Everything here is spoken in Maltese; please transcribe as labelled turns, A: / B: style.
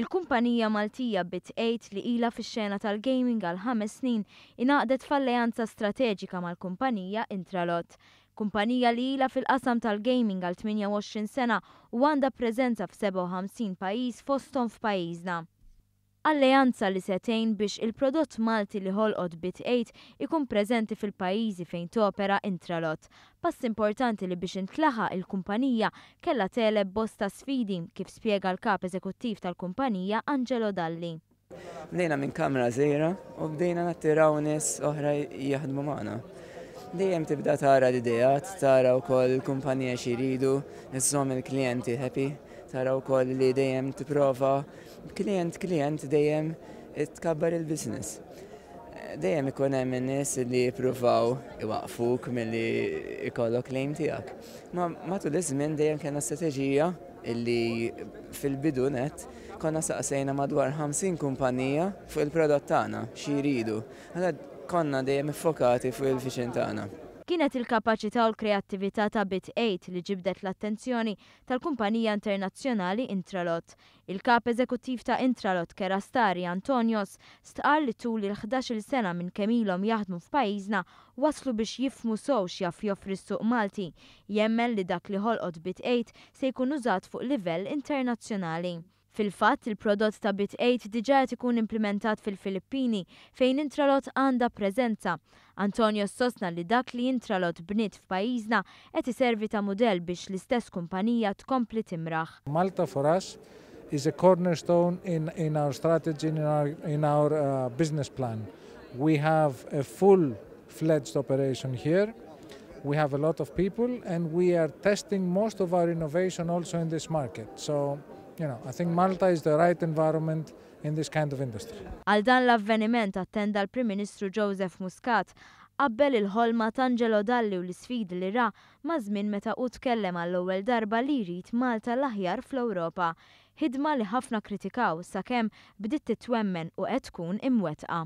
A: Il-kumpanija Maltija bit 8 li ila fix xena tal-gaming għal ħames snin inaqdet falleanza strateġika mal-kumpanija Intralot. Kumpanija li ila fil-qasam tal-gaming għal 28 sena u għanda prezenza f'57 pajis fostom f'pajizna alleanza li setejn biex il-prodott Malti li ħolqod bit 8 ikun preżenti fil-pajjiżi fejn topera intralot. Pass importanti li biex intlaħa il-kumpanija kella teleb bosta sfidi kif spiega l-kap eżekuttiv tal-kumpanija Angelo Dalli.
B: Bdejna minn kamra zera u bdejna nattiraw nies oħra jaħdmu magħna dejjem tibda tara l-idejat, tara u koll kumpanija xiridu, nissom il-klienti happy, taraw kol li dejjem tipprova klient klient dejjem t-kabbar il biznis eh, Dejjem ikun hemm nies li jippruvaw iwaqfuk milli ikollok lejn tiegħek. Ma matul iż-żmien dejjem kellna strateġija illi fil-bidu net konna saqsejna madwar 50 kumpanija fuq il-prodott tagħna xi jridu. Għalha konna dejjem iffokati fuq il-fiċin tagħna
A: kienet il-kapacità u l-kreattività ta' Bit8 li ġibdet l-attenzjoni tal-kumpanija internazzjonali Intralot. Il-kap eżekuttiv ta' Intralot Kerastari Antonios stqal li tul il-11 sena minn kemilhom jaħdmu f'pajjiżna waslu biex jifmu sow x'jaf joffri suq Malti, jemmen li dak li ħolqot Bit8 se jkun użat fuq livell internazzjonali. Fil-fatt, il-prodott ta' Bit 8 diġa ikun implementat fil-Filippini fejn Intralot għandha preżenza. Antonio Sosna li dak li Intralot bnit f'pajjiżna qed iservi ta' mudell biex l-istess kumpanija tkompli timraħ.
C: Malta for us is a cornerstone in, in our strategy, in our, in our uh, business plan. We have a full-fledged operation here. We have a lot of people and we are testing most of our innovation also in this market. So you know, I think Malta is the right environment in this kind of industry.
A: Għal dan l-avveniment attenda l-Prim Ministru Joseph Muscat qabbel il-ħolma Angelo Dalli u l sfid li ra ma' żmien meta u tkellem għall-ewwel darba li jrid Malta l-aħjar fl-Ewropa. Hidma li ħafna kritikaw sakemm bdiet titwemmen u qed tkun imwetqa.